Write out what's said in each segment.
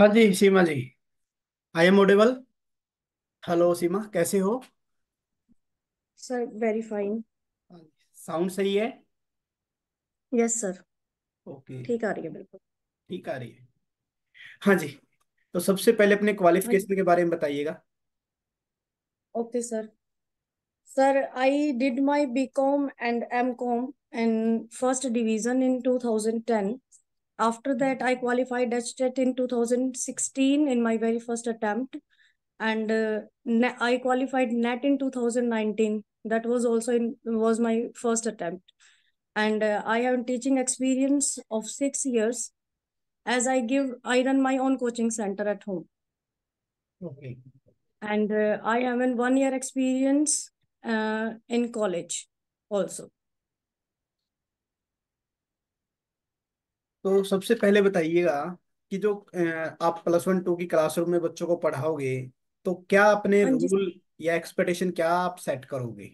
हाँ जी Seema ji I am audible hello Seema कैसे हो सर वेरी फाइन साउंड सही है यस सर ओके ठीक आ रही है बिल्कुल ठीक आ रही है हाँ जी तो सबसे पहले अपने क्वालिफिकेशन हाँ के बारे में बताइएगा okay sir sir I did my BCom and MCom in first division in two thousand ten After that, I qualified HTET in 2016 in my very first attempt. And uh, I qualified NET in 2019. That was also in, was my first attempt. And uh, I have teaching experience of six years as I give, I run my own coaching center at home. Okay. And uh, I have in one year experience uh, in college also. तो सबसे पहले बताइएगा कि जो आप plus one two की classroom में बच्चों को पढ़ाओगे तो क्या अपने हाँ जी रूल या एक्सपेक्टेशन क्या आप सेट करोगे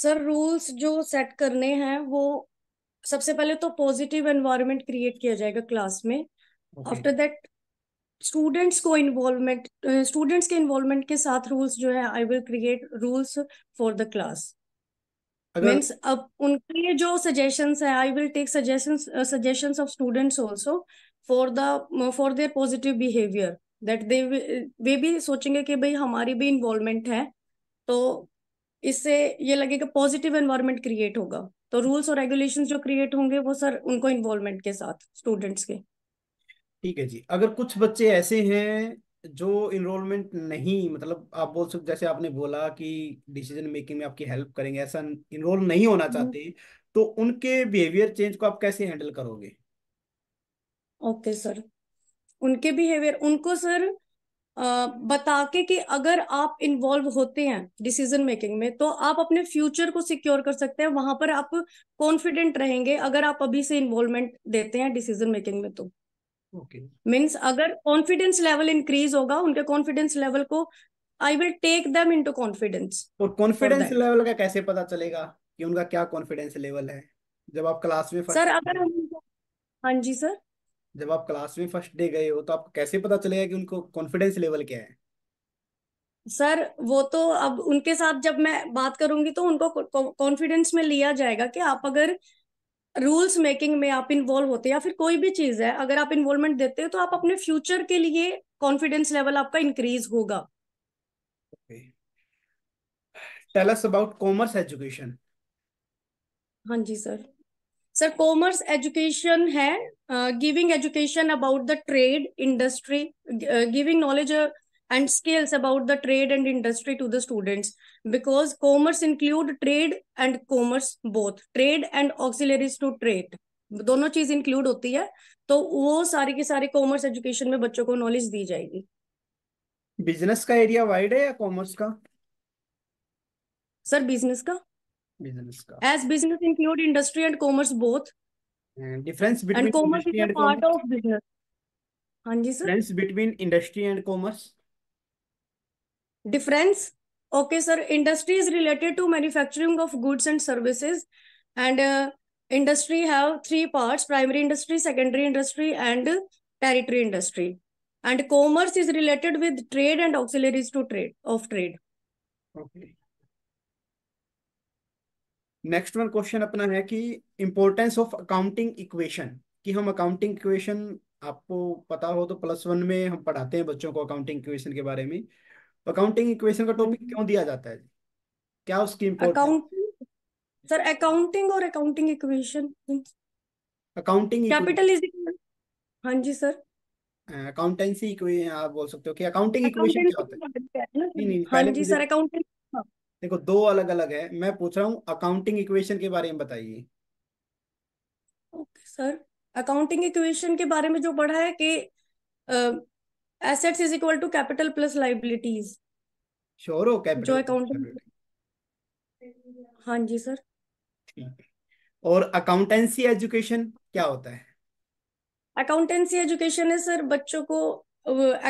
सर रूल्स जो सेट करने हैं वो सबसे पहले तो पॉजिटिव एनवायरनमेंट क्रिएट किया जाएगा क्लास में ओके आफ्टर दैट स्टूडेंट्स को इन्वॉल्वमेंट स्टूडेंट्स के इन्वॉल्वमेंट के साथ रूल्स जो है I will create rules for the class means अब उनके जो सजेशंस है I will take suggestions suggestions of students also for the for their positive behaviour that they वे भी सोचेंगे कि भाई हमारी भी इन्वॉल्वमेंट है तो इससे ये लगेगा पॉजिटिव एनवायरनमेंट क्रिएट होगा तो रूल्स और रेगुलेशंस जो क्रिएट होंगे वो सर उनको इन्वॉल्वमेंट के साथ स्टूडेंट्स के ठीक है जी अगर कुछ बच्चे ऐसे हैं जो इनरोलमेंट नहीं मतलब आप बोल सकते जैसे आपने बोला कि डिसीजन मेकिंग में आपकी हेल्प करेंगे ऐसा इनरोल नहीं होना हम्म। चाहते तो उनके बिहेवियर चेंज को आप कैसे हैंडल करोगे ओके सर उनके बिहेवियर उनको सर आ, बता के कि अगर आप इन्वॉल्व होते हैं डिसीजन मेकिंग में तो आप अपने फ्यूचर को सिक्योर कर सकते हैं वहां पर आप कॉन्फिडेंट रहेंगे अगर आप अभी से इन्वॉल्वमेंट देते हैं डिसीजन मेकिंग में तो मीन्स okay. अगर कॉन्फिडेंस लेवल इंक्रीज होगा उनके कॉन्फिडेंस लेवल को I will take them into confidence और कॉन्फिडेंस लेवल का कैसे पता चलेगा कि उनका क्या कॉन्फिडेंस लेवल है जब आप क्लास में सर अगर हम हाँ जी सर जब आप क्लास में फर्स्ट डे गए हो तो आपको कैसे पता चलेगा कि उनको कॉन्फिडेंस लेवल क्या है सर वो तो अब उनके साथ जब मैं बात करूंगी तो उनको कॉन्फिडेंस में लिया जाएगा कि आप अगर रूल्स मेकिंग में आप इन्वॉल्व होते हैं या फिर कोई भी चीज है अगर आप इन्वॉल्वमेंट देते हैं तो आप अपने फ्यूचर के लिए कॉन्फिडेंस लेवल आपका इंक्रीज होगा tell us about commerce education हाँ जी सर सर कॉमर्स एजुकेशन है giving education about the trade industry giving knowledge and skills about the trade and industry to the students because commerce include trade and commerce both trade and auxiliaries to trade दोनों चीज include होती है तो वो सारी की सारी commerce education में बच्चों को नॉलेज दी जाएगी बिजनेस का एरिया वाइड है या कॉमर्स का सर बिजनेस का बिजनेस का as business include industry and commerce both difference between commerce is a part of business हाँ जी sir difference between industry and commerce difference okay sir industry is related to manufacturing of goods and services and uh, industry have three parts primary industry secondary industry and territory industry and commerce is related with trade and auxiliaries to trade of trade okay next one question अपना है कि importance of accounting equation कि हम accounting equation आपको पता हो तो plus one में हम पढ़ाते हैं बच्चों को अकाउंटिंग इक्वेशन के बारे में अकाउंटिंग इक्वेशन का टॉपिक क्यों दिया जाता है क्या उसकी अकाउंट सर अकाउंटिंग और accounting equation accounting capital is हाँ जी सर अकाउंटेंसी इक्वेशन आप बोल सकते हो कि अकाउंटिंग इक्वेशन क्या होता है नहीं नहीं हाँ जी सर अकाउंटिंग हाँ। देखो दो अलग अलग है मैं पूछ रहा हूँ अकाउंटिंग इक्वेशन के बारे में बताइए ओके सर अकाउंटिंग इक्वेशन के बारे में जो पढ़ा है कि uh, assets is equal to capital plus liabilities sure हो कैपिटल जो अकाउंट हाँ जी सर ठीक और अकाउंटेंसी एजुकेशन क्या होता है अकाउंटेंसी एजुकेशन है सर बच्चों को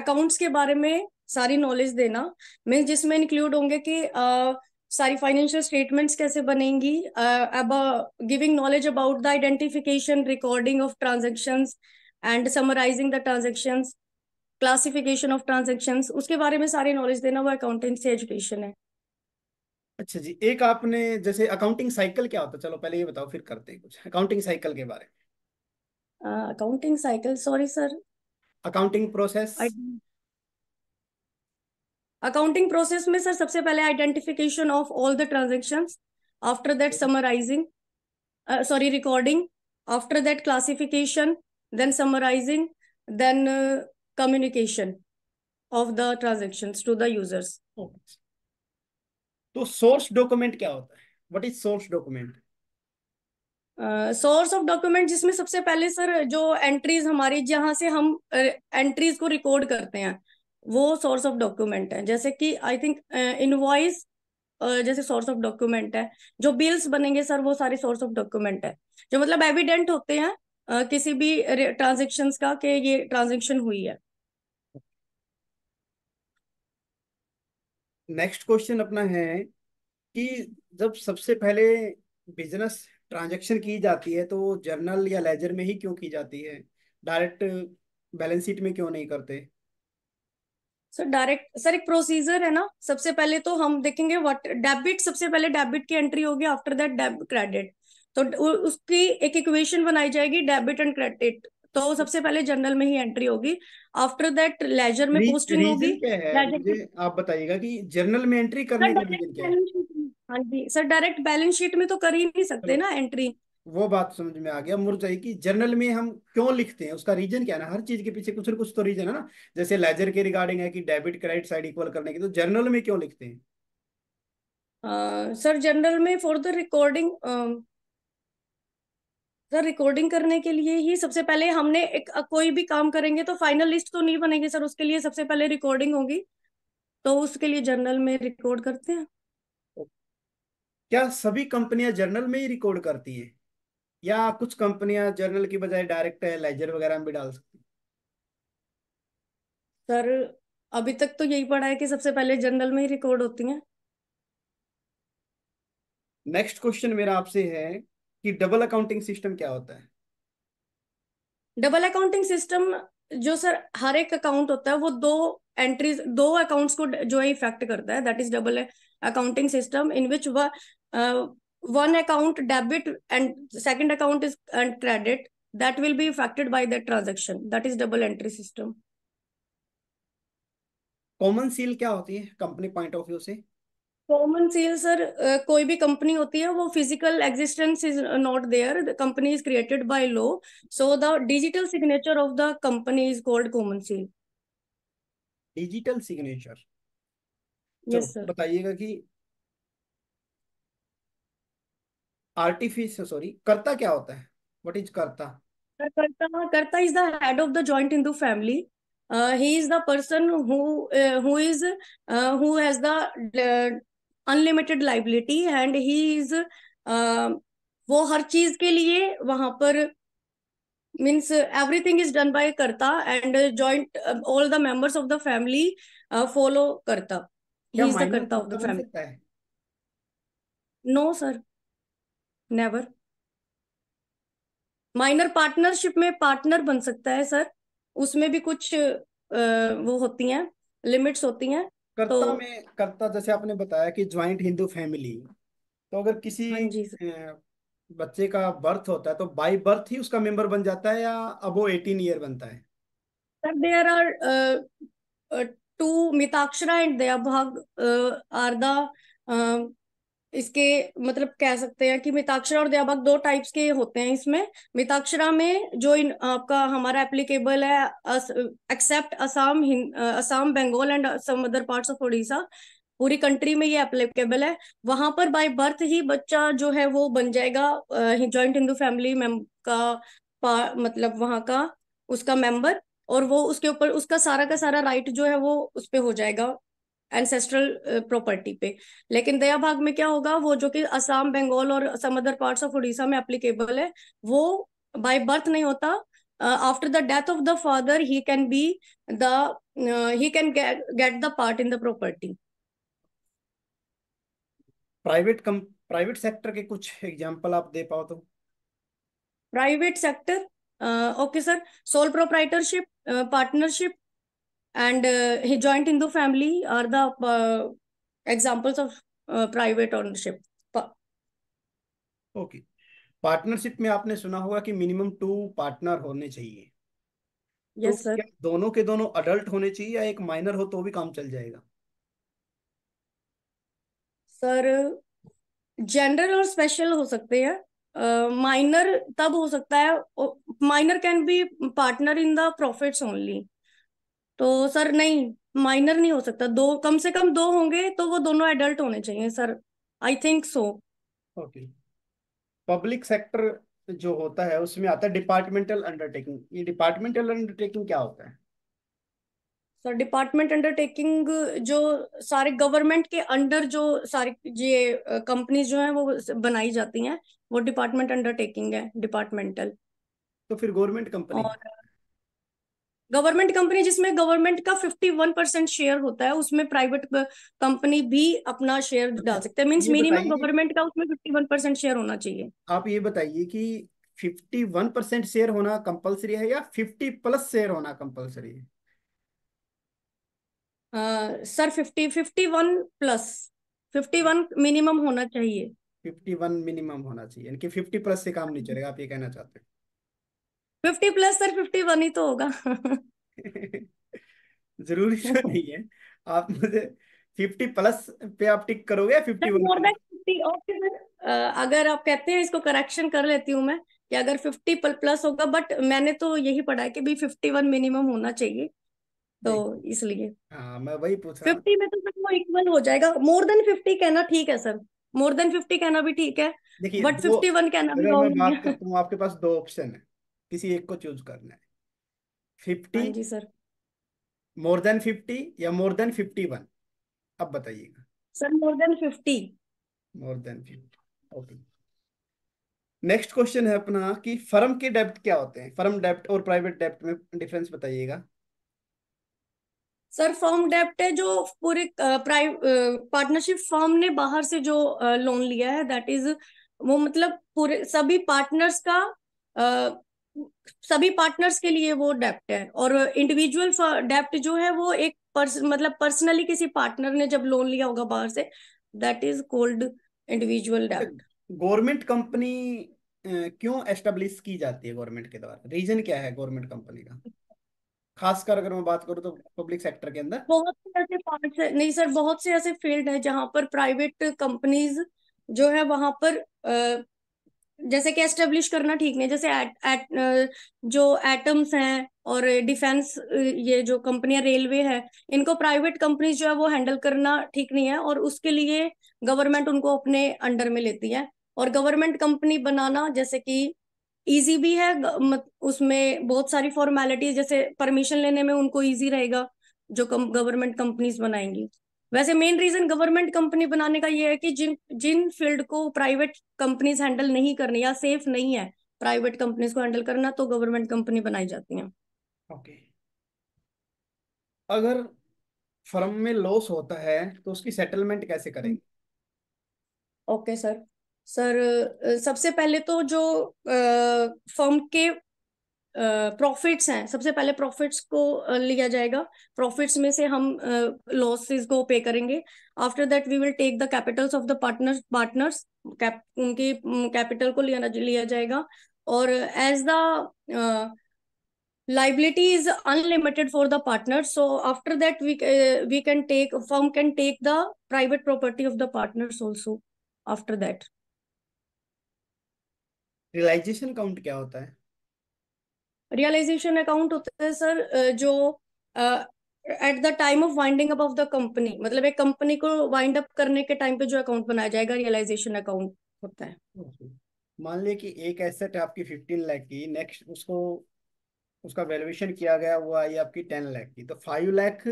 अकाउंट्स के बारे में सारी नॉलेज देना मीन्स जिसमें इंक्लूड होंगे कि आ, सारी फाइनेंशियल स्टेटमेंट्स कैसे बनेंगी अब giving knowledge about the identification recording of transaction and summarising the transactions classification of transaction उसके बारे में सारे नॉलेज देना वो से एजुकेशन है अच्छा जी एक आपने जैसे अकाउंटिंग साइकिल क्या होता है चलो पहले ये बताओ फिर करते हैं कुछ अकाउंटिंग साइकिल के बारे में accounting cycle sorry sir accounting process accounting process में सर सबसे पहले identification of all the transaction after that summarising sorry recording after that classification then summarising then communication of the transactions to the users. Okay. तो source document क्या होता है what is source document source of document जिसमें सबसे पहले sir जो entries हमारी जहां से हम एंट्रीज uh, को रिकॉर्ड करते हैं वो सोर्स ऑफ डॉक्यूमेंट है जैसे कि आई थिंक इनवॉइस जैसे सोर्स ऑफ डॉक्यूमेंट है जो बिल्स बनेंगे सर वो सारे सोर्स ऑफ डॉक्यूमेंट है जो मतलब एविडेंट होते हैं किसी भी ट्रांजेक्शन का कि ये ट्रांजेक्शन हुई है नेक्स्ट क्वेश्चन अपना है कि जब सबसे पहले बिजनेस ट्रांजेक्शन की जाती है तो जर्नल या लेजर में ही क्यों की जाती है डायरेक्ट बैलेंस शीट में क्यों नहीं करते सर डायरेक्ट सर एक प्रोसीजर है ना सबसे पहले तो हम देखेंगे व्हाट डेबिट सबसे पहले डेबिट की एंट्री होगी आफ्टर दैट डेबिट क्रेडिट तो उसकी एक इक्वेशन बनाई जाएगी डेबिट एंड क्रेडिट तो सबसे पहले जनरल में ही एंट्री होगी आफ्टर दैट लेजर में पोस्टिंग होगी आप बताइएगा कि जनरल में एंट्री करने का रीजन हाँ जी सर डायरेक्ट बैलेंस शीट में तो कर ही नहीं सकते ना एंट्री वो बात समझ में आ गया मुरझाई की जर्नल में हम क्यों लिखते हैं उसका रीजन क्या है ना हर चीज के पीछे कुछ ना कुछ तो रीजन है ना जैसे लेजर के रिगार्डिंग है कि डेबिट क्रेडिट साइड इक्वल करने की तो जर्नल में क्यों लिखते हैं सर uh, जनरल में for the recording sir recording करने के लिए ही सबसे पहले हमने एक कोई भी काम करेंगे तो फाइनल लिस्ट तो नहीं बनेंगे सर उसके लिए सबसे पहले रिकॉर्डिंग होगी तो उसके लिए जर्नल में रिकॉर्ड करते हैं क्या सभी कंपनियां जर्नल में ही रिकॉर्ड करती है या कुछ कंपनियां जर्नल की बजाय डायरेक्ट लेजर वगैरह में भी डाल सकती सर अभी तक तो यही पढ़ा है कि सबसे पहले जर्नल में ही रिकॉर्ड होती है नेक्स्ट क्वेश्चन मेरा आपसे है कि डबल अकाउंटिंग सिस्टम क्या होता है डबल अकाउंटिंग सिस्टम जो सर हर एक अकाउंट होता है वो दो एंट्रीज दो अकाउंट्स को जो है इफेक्ट करता है that is double accounting system in which one account debit and second account is and credit that will be effected by the transaction that is double entry system common seal क्या होती है company point of view से common seal sir कोई भी company होती है वो physical existence is not there the company is created by law so the digital signature of the company is called common seal digital signature yes sir बताइएगा कि artificial sorry कर्ता क्या होता है what is karta karta karta is the head of the joint Hindu family he is the person who uh, who is uh, who has the unlimited liability and he is वो हर चीज के लिए वहां पर means everything is done by karta and joint all the members of the family follow करता he is the karta of the family no sir never minor partnership में partner बन सकता है सर उसमें भी कुछ uh, वो होती हैं लिमिट्स होती हैं तो कर्ता तो, में कर्ता जैसे आपने बताया कि ज्वाइंट हिंदू फैमिली तो अगर किसी हाँ बच्चे का बर्थ होता है तो बाई बर्थ ही उसका मेंबर बन जाता है या अब वो एटीन ईयर बनता है sir there are two Mitakshara and Dayabhaga are the इसके मतलब कह सकते हैं कि मिताक्षरा और दयाबाग दो टाइप्स के होते हैं इसमें मिताक्षरा में जो इन आपका हमारा एप्लीकेबल है except Assam Assam Bengal and some other parts of Orissa पूरी कंट्री में ये एप्लीकेबल है वहां पर बाय बर्थ ही बच्चा जो है वो बन जाएगा ज्वाइंट हिंदू फैमिली में का मतलब वहां का उसका मेंबर और वो उसके ऊपर उसका सारा का सारा राइट जो है वो उस पर हो जाएगा एंसेस्ट्रल प्रॉपर्टी uh, पे लेकिन दया भाग में क्या होगा वो जो कि असम बंगाल और some other parts of Orissa में अप्लीकेबल है वो बाय बर्थ नहीं होता after the death of the father he can be the he can get the part in the property private cum private sector के कुछ एग्जांपल आप दे पाओ तो private sector okay sir sole proprietorship partnership and uh, he joint Hindu family are the uh, examples of uh, private ownership. pa okay partnership में आपने सुना होगा कि मिनिमम टू पार्टनर होने चाहिए यस सर तो दोनों के दोनों अडल्ट होने चाहिए या एक माइनर हो तो भी काम चल जाएगा सर जनरल uh, और स्पेशल हो सकते हैं माइनर uh, तब हो सकता है minor can be partner in the profits only तो सर नहीं माइनर नहीं हो सकता दो कम से कम दो होंगे तो वो दोनों एडल्ट होने चाहिए sir I think so okay public sector जो होता है उसमें आता है डिपार्टमेंटल अंडरटेकिंग ये डिपार्टमेंटल अंडरटेकिंग क्या होता है सर डिपार्टमेंट अंडरटेकिंग जो सारे गवर्नमेंट के अंडर जो सारी ये कंपनीज जो हैं वो बनाई जाती हैं वो डिपार्टमेंट अंडरटेकिंग है डिपार्टमेंटल तो फिर गवर्नमेंट कंपनी और गवर्नमेंट कंपनी जिसमें गवर्नमेंट का 51 परसेंट शेयर होता है उसमें प्राइवेट कंपनी भी अपना शेयर डाल सकते हैं मीन्स मिनिमम गवर्नमेंट का उसमें 51 परसेंट शेयर होना चाहिए आप ये बताइए कि 51 परसेंट शेयर होना कंपलसरी है या 50 प्लस शेयर होना कंपलसरी है sir fifty fifty one plus fifty one minimum होना चाहिए फिफ्टी वन मिनिमम होना चाहिए यानी कि फिफ्टी प्लस से काम नहीं चलेगा आप ये कहना चाहते हैं fifty plus sir fifty one ही तो होगा जरूरी तो नहीं है आप मुझे फिफ्टी प्लस पे आप टिक करोगे फिफ्टी मोर देन फिफ्टी अगर आप कहते हैं इसको करेक्शन कर लेती हूँ मैं कि अगर फिफ्टी प्लस होगा बट मैंने तो यही पढ़ा है कि भी फिफ्टी वन मिनिमम होना चाहिए तो इसलिए हाँ मैं वही पूछ रहा फिफ्टी में तो सर वो इक्वल हो जाएगा मोर देन फिफ्टी कहना ठीक है सर मोर देन फिफ्टी कहना भी ठीक है बट फिफ्टी वन कहना भी मैं बात करता हूँ आपके पास दो ऑप्शन है किसी एक को चूज करना है फिफ्टी हाँ जी सर मोर देन फिफ्टी या मोर देन फिफ्टी वन अब बताइएगा sir more than fifty more than fifty okay next question है अपना कि फर्म के डेप्ट क्या होते हैं फर्म डेप्ट और प्राइवेट डेप्ट में डिफरेंस बताइएगा सर फर्म डेप्ट है जो पूरे पार्टनरशिप फर्म ने बाहर से जो लोन लिया है दैट इज वो मतलब पूरे सभी पार्टनर्स का सभी पार्टनर्स के लिए वो डेप्ट है और इंडिविजुअल डेप्ट जो है वो एक पर्स मतलब पर्सनली किसी पार्टनर ने जब लोन लिया होगा बाहर से that is called individual dept government company क्यों एस्टेब्लिश की जाती है गवर्नमेंट के द्वारा रीजन क्या है गवर्नमेंट कंपनी का खासकर अगर मैं बात करूँ तो पब्लिक सेक्टर के अंदर बहुत से ऐसे पार्ट है नहीं सर बहुत से ऐसे फील्ड है जहाँ पर प्राइवेट कंपनीज जो है वहां पर जैसे कि एस्टेब्लिश करना ठीक नहीं जैसे एट, uh, जो एटम्स हैं और डिफेंस uh, ये जो कंपनियां रेलवे है इनको प्राइवेट कंपनीज जो है वो हैंडल करना ठीक नहीं है और उसके लिए गवर्नमेंट उनको अपने अंडर में लेती है और गवर्नमेंट कंपनी बनाना जैसे कि इजी भी है उसमें बहुत सारी फॉर्मेलिटीज जैसे परमिशन लेने में उनको इजी रहेगा जो गवर्नमेंट कंपनीज बनाएंगी वैसे मेन रीजन गवर्नमेंट कंपनी बनाने का ये है कि जिन जिन फील्ड को प्राइवेट कंपनीज हैंडल नहीं करनी या सेफ नहीं है प्राइवेट कंपनीज को हैंडल करना तो गवर्नमेंट कंपनी बनाई जाती है ओके okay. अगर फर्म में लॉस होता है तो उसकी सेटलमेंट कैसे करेंगे ओके सर सर सबसे पहले तो जो फर्म के प्रॉफिट्स हैं सबसे पहले प्रॉफिट्स को लिया जाएगा प्रॉफिट्स में से हम लॉसेस को पे करेंगे after that we will take the capitals of the partner partners उनकी कैपिटल को लिया लिया जाएगा और as the liability is unlimited for the partner so after that we we can take form can take the private property of the partners also after that realisation count क्या होता है realisation account होता है sir जो at the time of winding up of the company मतलब एक company को wind up करने के टाइम पे जो अकाउंट बनाया जाएगा रियलाइजेशन अकाउंट होता है मान ली कि एक एसेट आपकी फिफ्टीन लाख की नेक्स्ट उसको उसका वैल्यूएशन किया गया वो आई आपकी टेन लाख की तो फाइव लाख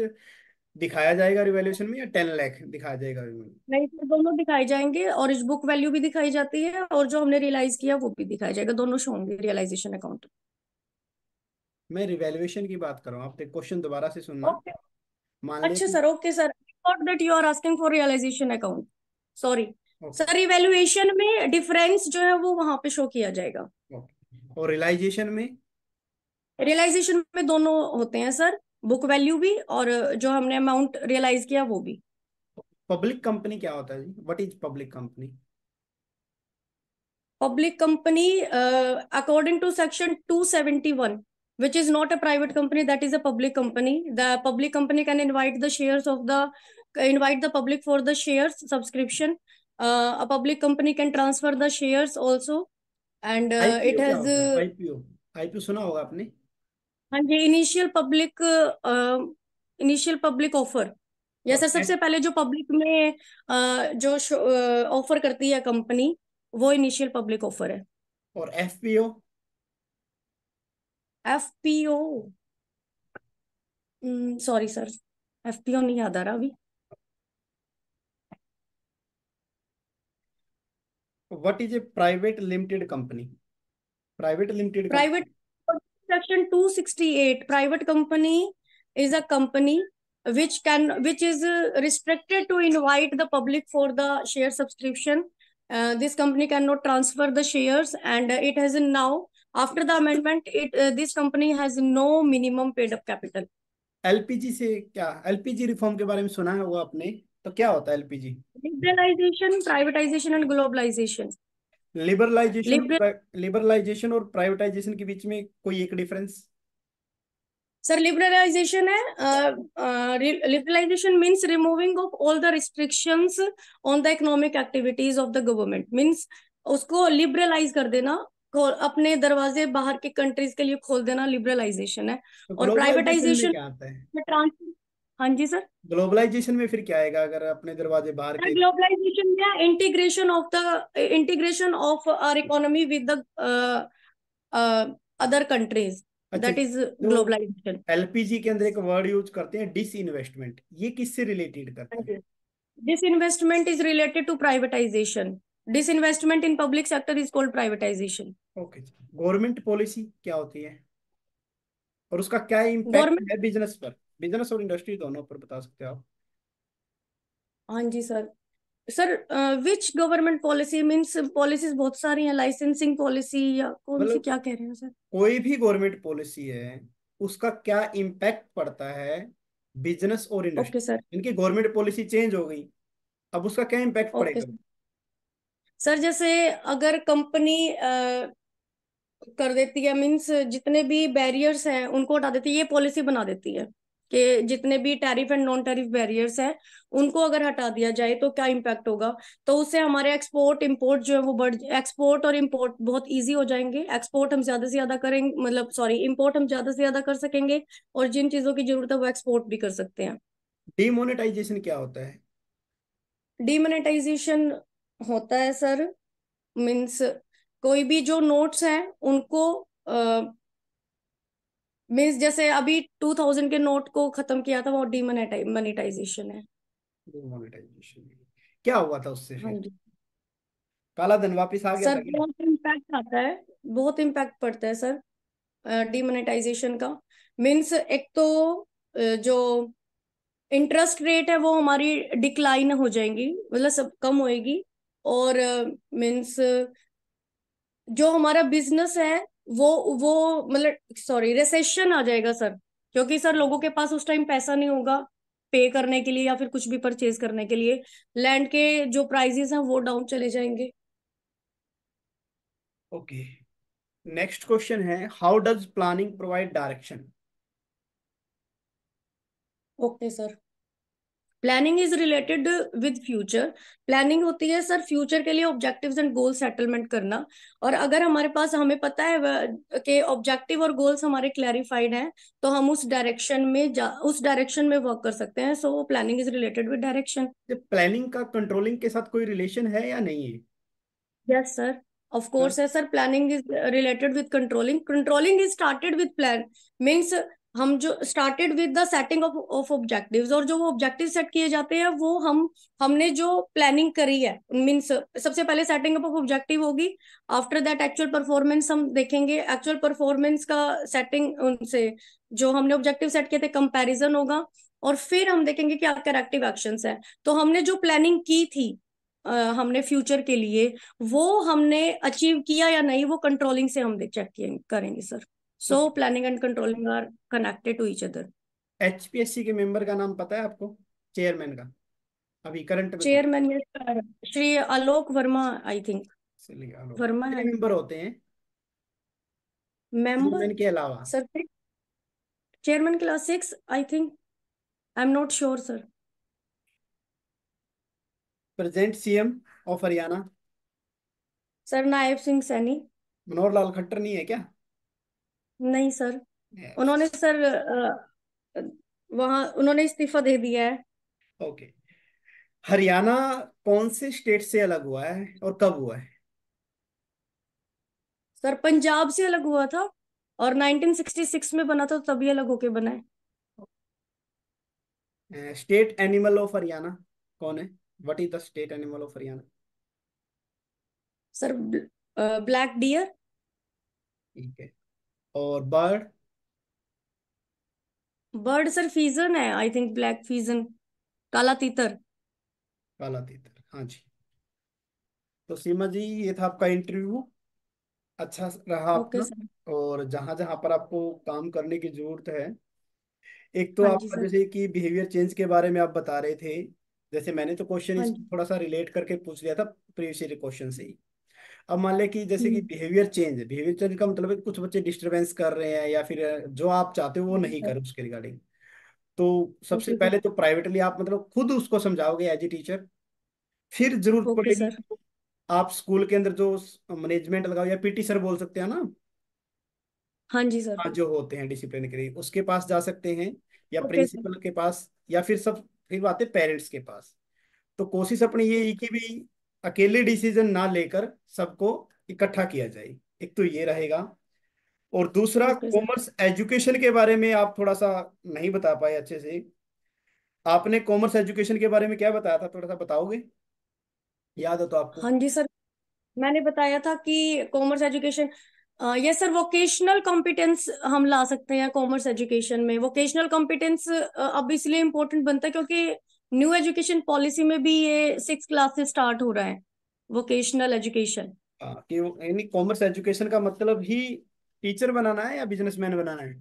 दिखाया जाएगा रिवैल्यूएशन में या टेन लाख दिखाया जाएगा नहीं सर दोनों दिखाए जाएंगे और इस बुक वैल्यू भी दिखाई जाती है और जो हमने रियलाइज किया वो भी दिखाया जाएगा दोनों शो होंगे रियलाइजेशन अकाउंट मैं रिवेल्युएशन की बात कर रहा हूँ आपने क्वेश्चन दोबारा से सुनना okay. मान अच्छा sir okay sir not that you are asking for realisation account sorry sir revaluation में डिफरेंस जो है वो वहां पे शो किया जाएगा okay. और रियलाइजेशन में रियलाइजेशन में दोनों होते हैं सर बुक वैल्यू भी और जो हमने अमाउंट रियलाइज किया वो भी पब्लिक कंपनी क्या होता है जी what is public company public company according to section 271 which is not a private company that is a public company the public company can invite the shares of the invite the public for the shares subscription uh, a public company can transfer the shares also and uh, IPO it has uh, IPO IPO suna hoga aapne हाँ जी initial public initial public offer या sir सबसे पहले जो public में uh, जो offer uh, करती है कंपनी वो इनिशियल पब्लिक ऑफर है और FPO F P O sorry sir F P O नहीं याद आ रहा अभी what is a private limited company private limited private section two sixty eight private company is a company which can which is restricted to invite the public for the share subscription uh, this company cannot transfer the shares and it has now uh, after the amendment it uh, this company has no minimum paid up capital LPG से क्या LPG reform के बारे में सुना है वो आपने तो क्या होता है LPG liberalisation privatisation and globalisation liberalisation liberalisation और प्राइवेटाइजेशन के बीच में कोई एक डिफरेंस सर लिबरलाइजेशन है liberalisation means removing of all the restrictions on the economic activities of the government means उसको लिबरलाइज कर देना खोल अपने दरवाजे बाहर के कंट्रीज के लिए खोल देना लिबरलाइजेशन है तो और प्राइवेटाइजेशन में ट्रांसपोर्ट हाँ जी सर ग्लोबलाइजेशन में फिर क्या आएगा अगर अपने दरवाजे बाहर के ग्लोबलाइजेशन या integration of the integration of our economy with the other countries that is globalisation LPG के अंदर एक वर्ड यूज करते हैं डिस इन्वेस्टमेंट ये किससे रिलेटेड करते हैं disinvestment is related to privatisation disinvestment in public sector is called privatisation okay government policy क्या होती है और उसका क्या इम्पैक्ट है बिजनेस पर बिजनेस और इंडस्ट्री दोनों पर बता सकते हो आप हाँ जी sir sir which government policy means policies बहुत सारी हैं लाइसेंसिंग पॉलिसी या कौन सी मतलब क्या कह रहे हैं सर कोई भी गवर्नमेंट पॉलिसी है उसका क्या इम्पैक्ट पड़ता है बिजनेस और इंडस्ट्री ओके सर इनकी गवर्नमेंट पॉलिसी चेंज हो गई अब उसका क्या इम्पैक्ट okay, सर. सर जैसे अगर कंपनी कर देती है मीन्स जितने भी बैरियर्स हैं उनको हटा देती है ये पॉलिसी बना देती है कि जितने भी tariff and non tariff barriers हैं उनको अगर हटा दिया जाए तो क्या इम्पैक्ट होगा तो उससे हमारे एक्सपोर्ट इम्पोर्ट जो है वो बढ़ एक्सपोर्ट और इम्पोर्ट बहुत इजी हो जाएंगे एक्सपोर्ट हम ज्यादा से ज्यादा करेंगे मतलब सॉरी इम्पोर्ट हम ज्यादा से ज्यादा कर सकेंगे और जिन चीजों की जरूरत है वो एक्सपोर्ट भी कर सकते हैं डिमोनेटाइजेशन क्या होता है डिमोनेटाइजेशन होता है सर मीन्स कोई भी जो नोट्स हैं उनको मीन्स जैसे अभी टू थाउजेंड के नोट को खत्म किया था वो डीमोनेटाइजेशन है क्या हुआ था उससे हाँ जी काला धन वापस आ गया सर बहुत इम्पैक्ट आता है बहुत इम्पैक्ट पड़ता है सर डीमोनेटाइजेशन का मीन्स एक तो जो इंटरेस्ट रेट है वो हमारी डिक्लाइन हो जाएंगी मतलब सब कम होएगी और मीन्स जो हमारा बिजनेस है वो वो मतलब सॉरी रिसेशन आ जाएगा सर क्योंकि सर लोगों के पास उस टाइम पैसा नहीं होगा पे करने के लिए या फिर कुछ भी परचेज करने के लिए लैंड के जो प्राइजेस हैं वो डाउन चले जाएंगे ओके नेक्स्ट क्वेश्चन है how does planning provide direction okay sir planning is related with future planning होती है सर फ्यूचर के लिए ऑब्जेक्टिव्स एंड गोल सेटलमेंट करना और अगर हमारे पास हमें पता है कि ऑब्जेक्टिव और गोल्स हमारे क्लैरिफाइड हैं तो हम उस डायरेक्शन में जा उस डायरेक्शन में वर्क कर सकते हैं so planning is related with direction planning का कंट्रोलिंग के साथ कोई रिलेशन है या नहीं है यस सर ऑफ कोर्स है sir planning is related with controlling controlling is started with plan means हम जो started with the setting of of objective और जो वो ऑब्जेक्टिव सेट किए जाते हैं वो हम हमने जो प्लानिंग करी है मीन्स सबसे पहले सेटिंग अप ऑफ ऑब्जेक्टिव होगी आफ्टर दैट एक्चुअल परफॉर्मेंस हम देखेंगे एक्चुअल परफॉर्मेंस का सेटिंग उनसे जो हमने ऑब्जेक्टिव सेट किए थे कंपेरिजन होगा और फिर हम देखेंगे क्या करेक्टिव एक्शन है तो हमने जो प्लानिंग की थी आ, हमने फ्यूचर के लिए वो हमने अचीव किया या नहीं वो कंट्रोलिंग से हम चेक करेंगे sir so planning and controlling are connected to each other HPSC के मेंबर का नाम पता है आपको चेयरमैन का अभी करंट चेयरमैन ये Shri Alok Verma I think Verma member होते हैं मेंबर के अलावा sir chairman class six I think I am not sure sir present CM of Haryana sir Nayab Singh Saini मनोहर लाल खट्टर नहीं है क्या नहीं सर उन्होंने सर वहां उन्होंने इस्तीफा दे दिया है ओके हरियाणा कौन से स्टेट से अलग हुआ है और कब हुआ है सर पंजाब से अलग हुआ था और 1966 में बना था तभी अलग होके बना है स्टेट एनिमल ऑफ हरियाणा कौन है what is the state animal of Haryana sir black deer ठीक है और बर्ड बर्ड सर फीजन है आई थिंक ब्लैक फीजन काला तीतर काला तीतर हाँ जी तो सीमा जी ये था आपका इंटरव्यू अच्छा रहा okay, आपका और जहां जहां पर आपको काम करने की जरूरत है एक तो हाँ आपका जैसे कि बिहेवियर चेंज के बारे में आप बता रहे थे जैसे मैंने तो क्वेश्चन हाँ थोड़ा सा रिलेट करके पूछ लिया था प्रीवियस क्वेश्चन से ही अब मान लें कि जैसे कि बिहेवियर चेंज बिहेवियर चेंज का मतलब है कुछ बच्चे डिस्टरबेंस कर रहे हैं या फिर जो आप चाहते हो वो नहीं अच्छा। कर उसके रिगार्डिंग तो सबसे पहले तो प्राइवेटली आप मतलब खुद उसको समझाओगे एज ए टीचर फिर जरूर ओके सर तो आप स्कूल के अंदर जो मैनेजमेंट लगाओ या पीटी सर बोल सकते हैं ना हाँ जी सर हाँ, जो होते हैं डिसिप्लिन के लिए उसके पास जा सकते हैं या ओके प्रिंसिपल के पास या फिर सब फिर आते पेरेंट्स के पास तो कोशिश अपनी ये की भी अकेले डिसीजन ना लेकर सबको इकट्ठा किया जाए एक तो ये रहेगा और दूसरा कॉमर्स एजुकेशन के बारे में आप थोड़ा सा नहीं बता पाए अच्छे से आपने कॉमर्स एजुकेशन के बारे में क्या बताया था थोड़ा सा बताओगे याद हो तो आपको हाँ जी सर मैंने बताया था कि commerce education yes sir vocational competence हम ला सकते हैं कॉमर्स एजुकेशन में वोकेशनल कॉम्पिटेंस अब इसलिए इम्पोर्टेंट बनता है क्योंकि न्यू एजुकेशन पॉलिसी में भी ये सिक्स क्लास से स्टार्ट हो रहा है वोकेशनल एजुकेशन यानी कॉमर्स एजुकेशन का मतलब ही टीचर बनाना है या बिजनेसमैन बनाना है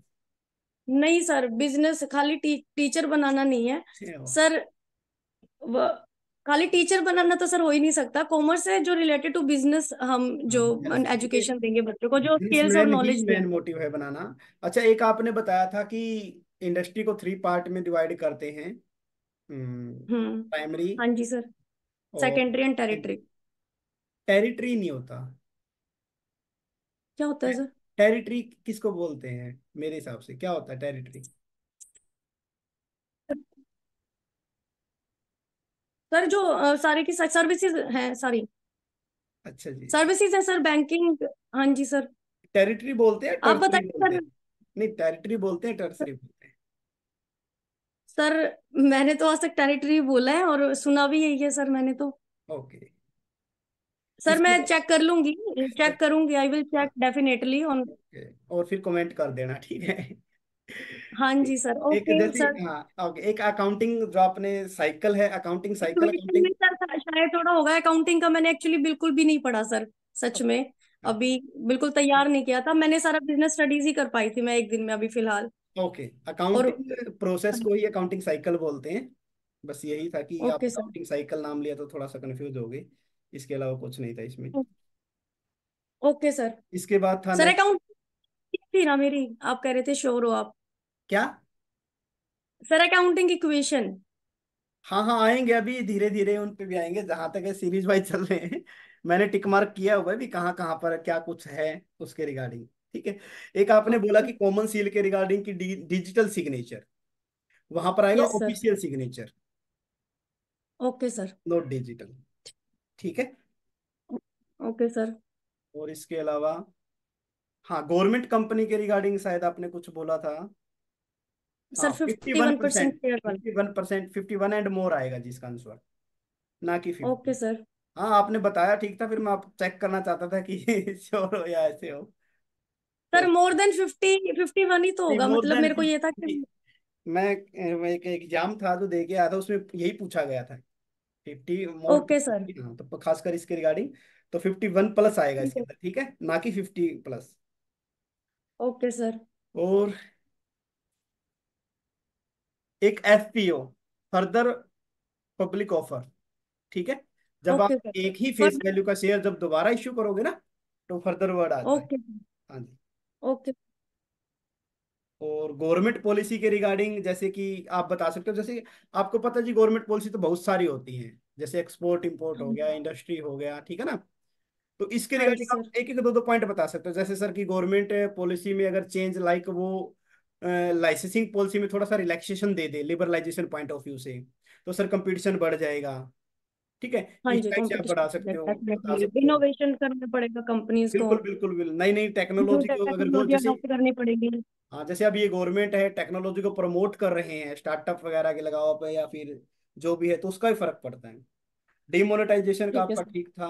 नहीं सर बिजनेस खाली टी, टीचर बनाना नहीं है अच्छा। सर व, खाली टीचर बनाना तो सर हो ही नहीं सकता कॉमर्स से जो रिलेटेड टू बिजनेस हम जो एजुकेशन हाँ, देंगे बच्चों को जो स्किल्स और नॉलेज मेन मोटिव है बनाना अच्छा एक आपने बताया था कि इंडस्ट्री को थ्री पार्ट में डिवाइड करते हैं प्राइमरी हम्म, हम्म। हाँ जी sir secondary and territory territory नहीं होता क्या होता है सर टेरिटरी किसको बोलते हैं मेरे हिसाब से क्या होता है टेरिटरी सर जो सारे की सर्विसेज है सॉरी अच्छा जी सर्विसेज है सर बैंकिंग हाँ जी सर टेरिटरी बोलते हैं आप टर्सरी बताइए बोलते सर हैं नहीं टेरिटरी बोलते हैं टर्सरी बोलते हैं सर मैंने तो आज तक टेरिटरी बोला है और सुना भी यही है सर मैंने तो ओके सर मैं तो चेक कर लूंगी चेक करूंगी I will check definitely on और फिर कमेंट कर देना ठीक है हाँ जी सर ओके okay, सर हाँ ओके एक अकाउंटिंग जो आपने साइकिल है अकाउंटिंग साइकिल अकाउंटिंग सर शायद थोड़ा होगा अकाउंटिंग का मैंने एक्चुअली बिल्कुल भी नहीं पढ़ा सर सच में अभी बिल्कुल तैयार नहीं किया था मैंने सारा बिजनेस स्टडीज ही कर पाई थी मैं एक दिन में अभी फिलहाल ओके अकाउंटिंग प्रोसेस को ही अकाउंटिंग साइकिल बोलते हैं बस यही था कि आप अकाउंटिंग साइकिल नाम लिया तो थोड़ा सा कंफ्यूज हो गए इसके अलावा कुछ नहीं था इसमें ओके सर इसके बाद था सर अकाउंट थी ना मेरी आप कह रहे थे श्योर हो आप क्या सर अकाउंटिंग इक्वेशन हाँ हाँ आएंगे अभी धीरे धीरे उन पे भी आएंगे जहां तक सीरीज वाइज चल रहे हैं मैंने टिक मार्क किया हुआ है भी कहाँ कहाँ पर क्या कुछ है उसके रिगार्डिंग ठीक है एक आपने हाँ। बोला कि कॉमन सील के रिगार्डिंग की डिजिटल सिग्नेचर वहां पर आएगा official signature okay sir note digital ठीक है ओके सर और इसके अलावा हाँ गवर्नमेंट कंपनी के रिगार्डिंग शायद आपने कुछ बोला था sir one percent fifty one and more आएगा जिसका आंसर ना कि ओके सर हाँ आपने बताया ठीक था फिर मैं आप चेक करना चाहता था कि श्योर हो या ऐसे हो sir more than fifty fifty one ही तो होगा मतलब मेरे को ये था कि मैं एक एग्जाम था जो दे के आया था उसमें यही पूछा गया था फिफ्टी ओके सर तो खासकर इसके रिगार्डिंग तो फिफ्टी वन प्लस आएगा इसके अंदर ठीक है ना कि फिफ्टी प्लस ओके सर और एक F P O further public offer ठीक है जब आप एक ही फेस वैल्यू का शेयर जब दोबारा इश्यू करोगे ना तो फर्दर वर्ड आता जाएगा हाँ जी ओके और गवर्नमेंट पॉलिसी के रिगार्डिंग जैसे कि आप बता सकते हो जैसे आपको पता जी गवर्नमेंट पॉलिसी तो बहुत सारी होती है जैसे एक्सपोर्ट इंपोर्ट हो गया इंडस्ट्री हम्म। हो गया ठीक है ना तो इसके हाँ रिगार्डिंग आप एक एक दो दो पॉइंट बता सकते हो जैसे सर की गवर्नमेंट पॉलिसी में अगर चेंज लाइक वो लाइसेंसिंग पॉलिसी में थोड़ा सा रिलैक्सेशन दे दे लिबरलाइजेशन पॉइंट ऑफ व्यू से तो सर कंपटीशन बढ़ जाएगा ठीक है हाँ आप बढ़ा सकते हो सकते इनोवेशन करने पड़ेगा कंपनीज को बिल्कुल बिल्कुल बिल्कुल नई नई टेक्नोलॉजी को अगर जैसे करनी पड़ेगी हाँ जैसे अब ये गवर्नमेंट है टेक्नोलॉजी को प्रमोट कर रहे हैं स्टार्टअप वगैरह के लगाव पे या फिर जो भी है तो उसका भी फर्क पड़ता है डिमोनेटाइजेशन का आपका ठीक था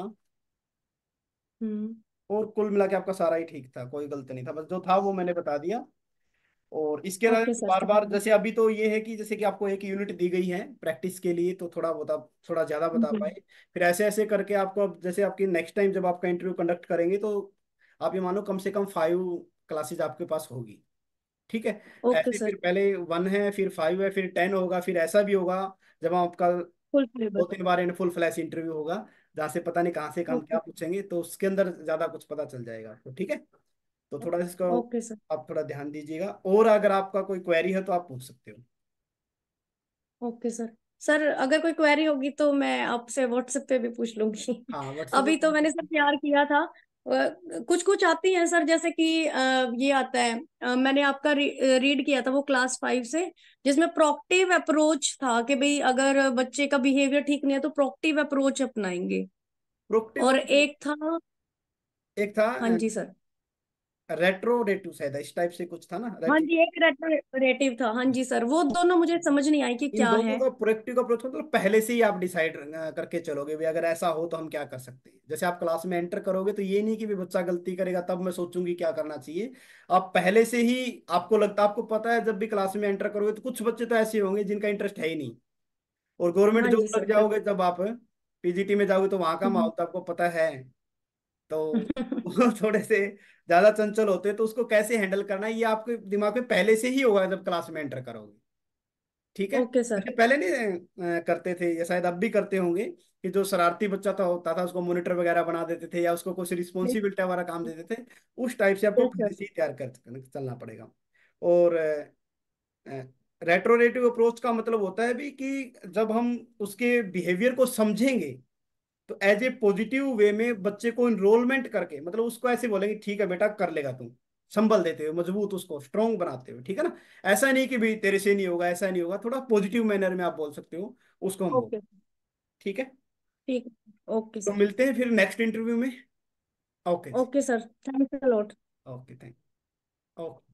हम्म। और कुल मिला के आपका सारा ही ठीक था कोई गलत नहीं था बस जो था वो मैंने बता दिया और इसके अलावा okay, बार तो बार जैसे अभी तो ये है कि जैसे कि आपको एक यूनिट दी गई है प्रैक्टिस के लिए तो थोड़ा बहुत थोड़ा ज्यादा बता हम्म। पाए फिर ऐसे ऐसे करके आपको अब जैसे आपकी नेक्स्ट टाइम जब आपका इंटरव्यू कंडक्ट करेंगे तो आप ये मानो कम से कम फाइव क्लासेज आपके पास होगी ठीक है okay, ऐसे सर फिर पहले वन है फिर फाइव है फिर टेन होगा फिर ऐसा भी होगा जब आपका दो तीन बार फुल फ्लैश इंटरव्यू होगा जहाँ से पता नहीं कहाँ से कहाँ क्या पूछेंगे तो उसके अंदर ज्यादा कुछ पता चल जाएगा तो ठीक है तो थोड़ा इसका ओके सर आप थोड़ा ध्यान दीजिएगा और अगर आपका कोई क्वेरी है तो आप पूछ सकते हो ओके सर सर अगर कोई क्वेरी होगी तो मैं आपसे व्हाट्सएप पे भी पूछ लूंगी हाँ अभी तो मैंने सर तैयार किया था कुछ कुछ आती है सर जैसे कि ये आता है मैंने आपका रीड किया था वो क्लास फाइव से जिसमें प्रोक्टिव अप्रोच था कि भाई अगर बच्चे का बिहेवियर ठीक नहीं है तो प्रोक्टिव अप्रोच अपनाएंगे और एक था एक था हाँ जी सर रेट्रोरेटिव शायद इस टाइप से कुछ था ना हाँ जी एक रेट्रोरेटिव था हाँ जी सर वो दोनों मुझे समझ नहीं आई कि क्या है का प्रैक्टिकल अप्रोच मतलब पहले से ही आप डिसाइड करके चलोगे भी अगर ऐसा हो तो हम क्या कर सकते हैं जैसे आप क्लास में एंटर करोगे तो ये नहीं कि बच्चा गलती करेगा तब मैं सोचूंगी क्या करना चाहिए आप पहले से ही आपको लगता आपको पता है जब भी क्लास में एंटर करोगे तो कुछ बच्चे तो ऐसे होंगे जिनका इंटरेस्ट है ही नहीं और गवर्नमेंट जॉब लग जाओगे जब आप पीजीटी में जाओगे तो वहां का हम्म। माहौल तो आपको पता है तो वो थोड़े से ज्यादा चंचल होते हैं तो उसको कैसे हैंडल करना है ये आपके दिमाग में पहले से ही होगा जब क्लास में एंटर करोगे ठीक है ओके सर अच्छा, पहले नहीं करते थे या शायद अब भी करते होंगे कि जो शरारती बच्चा था होता था उसको मॉनिटर वगैरह बना देते थे या उसको कुछ रिस्पॉन्सिबिलिटी वाला काम देते थे उस टाइप से आपको से ही तैयार कर चलना पड़ेगा और रेट्रोरेटिव अप्रोच का मतलब होता है भी कि जब हम उसके बिहेवियर को समझेंगे तो एज ए पॉजिटिव वे में बच्चे को इनरोलमेंट करके मतलब उसको ऐसे बोलेंगे ठीक है बेटा कर लेगा तू संभल देते हुए मजबूत उसको स्ट्रॉन्ग बनाते हुए ठीक है ना ऐसा नहीं कि भाई तेरे से नहीं होगा ऐसा नहीं होगा थोड़ा पॉजिटिव मैनर में आप बोल सकते हो उसको हम ठीक है ठीक ओके तो मिलते हैं फिर नेक्स्ट इंटरव्यू में okay okay sir thank you lot okay thank okay